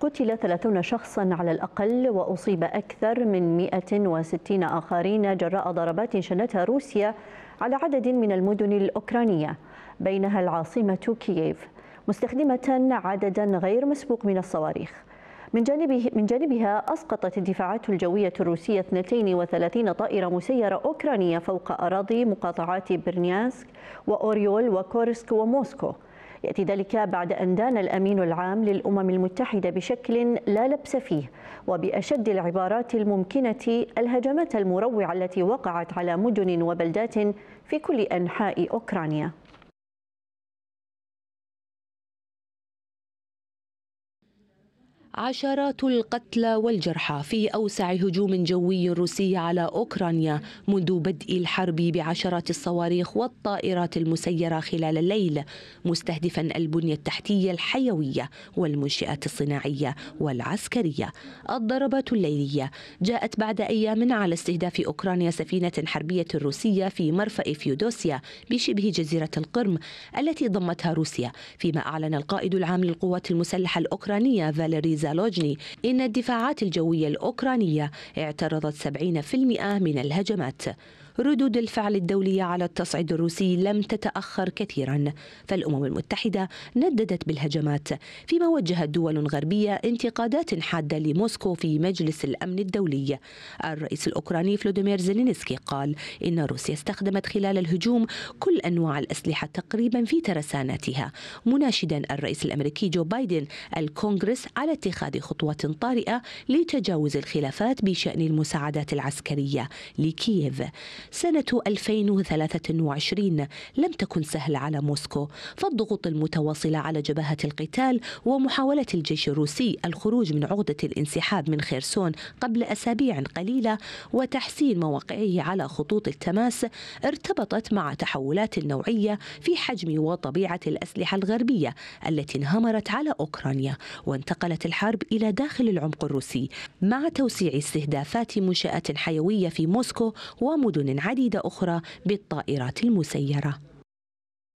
قتل 30 شخصا على الأقل وأصيب أكثر من 160 آخرين جراء ضربات شنتها روسيا على عدد من المدن الأوكرانية بينها العاصمة كييف مستخدمة عددا غير مسبوق من الصواريخ من, جانبه من جانبها أسقطت الدفاعات الجوية الروسية 32 طائرة مسيرة أوكرانية فوق أراضي مقاطعات برنيانسك وأوريول وكورسك وموسكو يأتي ذلك بعد أن دان الأمين العام للأمم المتحدة بشكل لا لبس فيه وبأشد العبارات الممكنة الهجمات المروعة التي وقعت على مدن وبلدات في كل أنحاء أوكرانيا عشرات القتلى والجرحى في أوسع هجوم جوي روسي على أوكرانيا منذ بدء الحرب بعشرات الصواريخ والطائرات المسيرة خلال الليل مستهدفا البنية التحتية الحيوية والمنشئات الصناعية والعسكرية الضربات الليلية جاءت بعد أيام على استهداف أوكرانيا سفينة حربية روسية في مرفأ فيودوسيا بشبه جزيرة القرم التي ضمتها روسيا فيما أعلن القائد العام للقوات المسلحة الأوكرانية فاليري زالوجني إن الدفاعات الجوية الأوكرانية اعترضت 70% من الهجمات ردود الفعل الدولية على التصعيد الروسي لم تتأخر كثيرا فالأمم المتحدة نددت بالهجمات فيما وجهت دول غربية انتقادات حادة لموسكو في مجلس الأمن الدولي الرئيس الأوكراني فلوديمير زيلينسكي قال إن روسيا استخدمت خلال الهجوم كل أنواع الأسلحة تقريبا في ترساناتها مناشدا الرئيس الأمريكي جو بايدن الكونغرس على اتخاذ خطوات طارئة لتجاوز الخلافات بشأن المساعدات العسكرية لكييف سنة 2023 لم تكن سهلة على موسكو فالضغوط المتواصلة على جبهة القتال ومحاولة الجيش الروسي الخروج من عقدة الانسحاب من خيرسون قبل أسابيع قليلة وتحسين مواقعه على خطوط التماس ارتبطت مع تحولات نوعية في حجم وطبيعة الأسلحة الغربية التي انهمرت على أوكرانيا وانتقلت الحرب إلى داخل العمق الروسي مع توسيع استهدافات منشآت حيوية في موسكو ومدن عديدة أخرى بالطائرات المسيرة